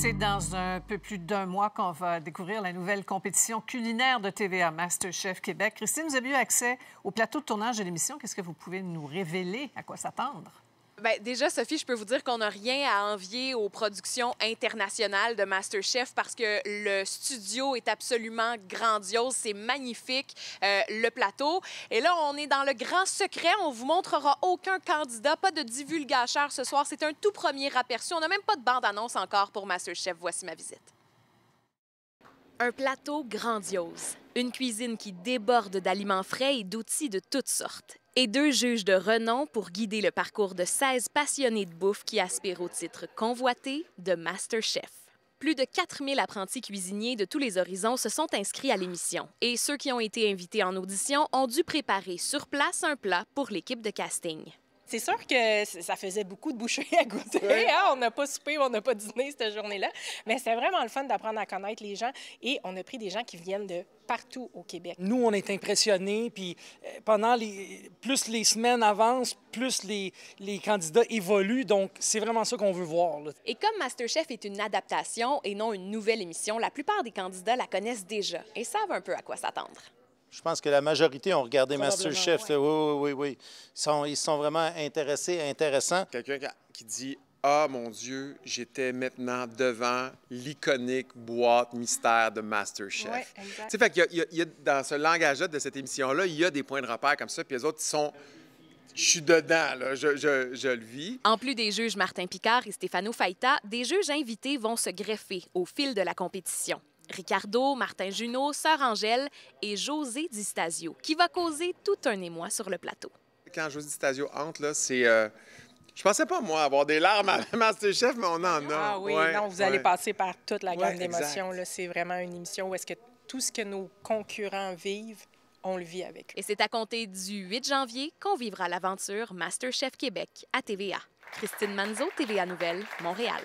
C'est dans un peu plus d'un mois qu'on va découvrir la nouvelle compétition culinaire de TVA Masterchef Québec. Christine, vous avez eu accès au plateau de tournage de l'émission. Qu'est-ce que vous pouvez nous révéler? À quoi s'attendre? Ben, déjà, Sophie, je peux vous dire qu'on n'a rien à envier aux productions internationales de MasterChef parce que le studio est absolument grandiose, c'est magnifique, euh, le plateau. Et là, on est dans le grand secret, on vous montrera aucun candidat, pas de divulgateur ce soir, c'est un tout premier aperçu. On n'a même pas de bande-annonce encore pour MasterChef, voici ma visite. Un plateau grandiose, une cuisine qui déborde d'aliments frais et d'outils de toutes sortes et deux juges de renom pour guider le parcours de 16 passionnés de bouffe qui aspirent au titre convoité de Master Chef. Plus de 4000 apprentis cuisiniers de tous les horizons se sont inscrits à l'émission et ceux qui ont été invités en audition ont dû préparer sur place un plat pour l'équipe de casting c'est sûr que ça faisait beaucoup de bouchées à goûter. Hein. On n'a pas soupé, on n'a pas dîné cette journée-là. Mais c'est vraiment le fun d'apprendre à connaître les gens. Et on a pris des gens qui viennent de partout au Québec. Nous, on est impressionnés. Puis euh, pendant les... Plus les semaines avancent, plus les, les candidats évoluent. Donc, c'est vraiment ça qu'on veut voir. Et comme MasterChef est une adaptation et non une nouvelle émission, la plupart des candidats la connaissent déjà et savent un peu à quoi s'attendre. Je pense que la majorité ont regardé MasterChef. Oui, oui, oui. oui. Ils, sont, sont vraiment intéressés, intéressants. Quelqu'un qui dit Ah, mon Dieu, j'étais maintenant devant l'iconique boîte mystère de MasterChef. tu sais, dans ce langage de cette émission-là, il y a des points de repère comme ça, puis les autres, sont je suis dedans, Je, le vis. En plus des juges Martin Picard et Stefano Faita, des juges invités vont se greffer au fil de la compétition. Ricardo, Martin Junot, Sœur Angèle et José Di Stasio, qui va causer tout un émoi sur le plateau. Quand José Di Stasio entre, c'est. Euh, je pensais pas, moi, avoir des larmes à Masterchef, mais on en a. Ah oui, non, vous allez passer par toute la gamme d'émotions. C'est vraiment une émission où est-ce que tout ce que nos concurrents vivent, on le vit avec Et c'est à compter du 8 janvier qu'on vivra l'aventure Masterchef Québec à TVA. Christine Manzo, TVA Nouvelle, Montréal.